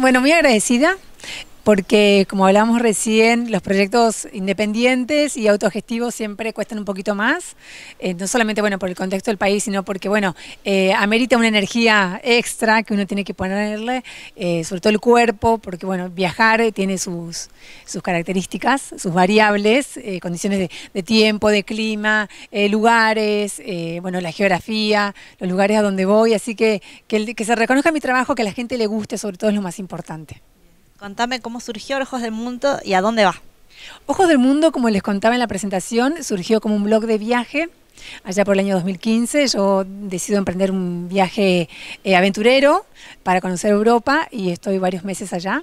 Bueno, muy agradecida porque como hablábamos recién, los proyectos independientes y autogestivos siempre cuestan un poquito más, eh, no solamente bueno por el contexto del país, sino porque bueno, eh, amerita una energía extra que uno tiene que ponerle, eh, sobre todo el cuerpo, porque bueno, viajar tiene sus, sus características, sus variables, condiciones de, tiempo, de clima, lugares, bueno, la geografía, los lugares a donde voy, así que que, que se reconozca mi trabajo, que a la gente le guste, sobre todo es lo más importante. Contame cómo surgió Ojos del Mundo y a dónde va. Ojos del Mundo, como les contaba en la presentación, surgió como un blog de viaje. Allá por el año 2015 yo decido emprender un viaje eh, aventurero para conocer Europa y estoy varios meses allá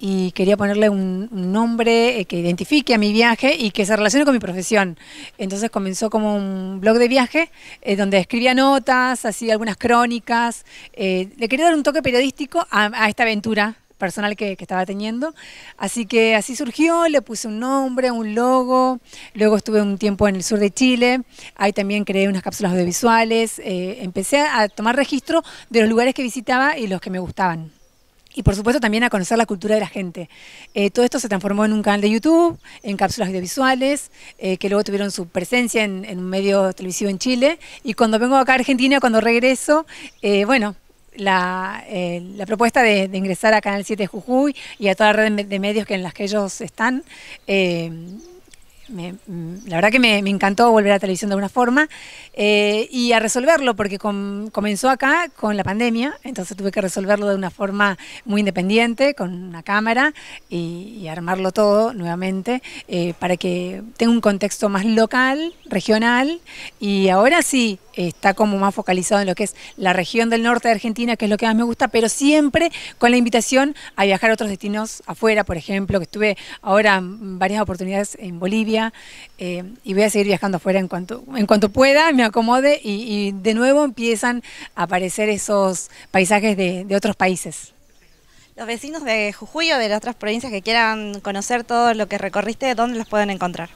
y quería ponerle un, nombre eh, que identifique a mi viaje y que se relacione con mi profesión. Entonces comenzó como un blog de viaje eh, donde escribía notas, hacía algunas crónicas. le quería dar un toque periodístico a esta aventura personal que, estaba teniendo. Así que así surgió, le puse un nombre, un logo, luego estuve un tiempo en el sur de Chile, ahí también creé unas cápsulas audiovisuales, eh, empecé a tomar registro de los lugares que visitaba y los que me gustaban. Y por supuesto también a conocer la cultura de la gente. Eh, todo esto se transformó en un canal de YouTube, en cápsulas audiovisuales, eh, que luego tuvieron su presencia en, en, un medio televisivo en Chile. Y cuando vengo acá a Argentina, cuando regreso, bueno, eh, la, propuesta de, ingresar a Canal 7 Jujuy y a toda la red de, medios que en las que ellos están. Eh, mm, la verdad que me, encantó volver a televisión de alguna forma eh, y a resolverlo, porque comenzó acá con la pandemia, entonces tuve que resolverlo de una forma muy independiente, con una cámara y, armarlo todo nuevamente para que tenga un contexto más local, regional y ahora sí está como más focalizado en lo que es la región del norte de Argentina, que es lo que más me gusta, pero siempre con la invitación a viajar a otros destinos afuera, por ejemplo, que estuve ahora varias oportunidades en Bolivia eh, y voy a seguir viajando afuera en cuanto, en cuanto pueda, me acomode y, de nuevo empiezan a aparecer esos paisajes de, de otros países. Los vecinos de Jujuy o de las otras provincias que quieran conocer todo lo que recorriste, ¿dónde los pueden encontrar?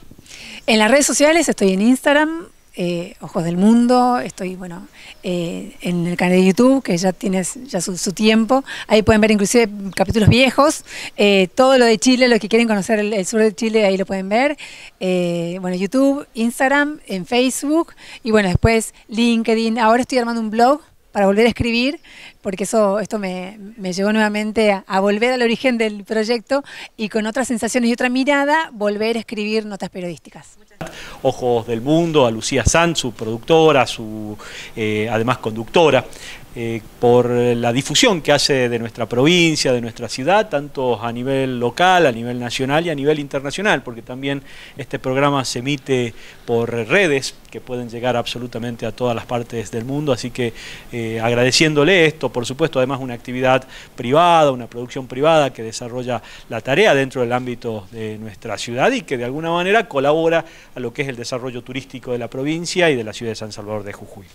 En las redes sociales estoy en Instagram, eh, Ojos del Mundo, estoy bueno eh, en el canal de YouTube, que ya tienes ya su, tiempo. Ahí pueden ver inclusive capítulos viejos, eh, todo lo de Chile, los que quieren conocer el, el sur de Chile, ahí lo pueden ver. bueno, YouTube, Instagram, en Facebook y bueno, después LinkedIn. Ahora estoy armando un blog para volver a escribir porque eso, esto me, me llevó nuevamente a, volver al origen del proyecto y con otras sensaciones y otra mirada volver a escribir notas periodísticas. Ojos del Mundo, a Lucía Sanz, su productora, su eh, además conductora, eh, por la difusión que hace de nuestra provincia, de nuestra ciudad, tanto a nivel local, a nivel nacional y a nivel internacional, porque también este programa se emite por redes que pueden llegar absolutamente a todas las partes del mundo, así que eh, agradeciéndole esto por supuesto, además una actividad privada, una producción privada que desarrolla la tarea dentro del ámbito de nuestra ciudad y que de alguna manera colabora a lo que es el desarrollo turístico de la provincia y de la ciudad de San Salvador de Jujuy.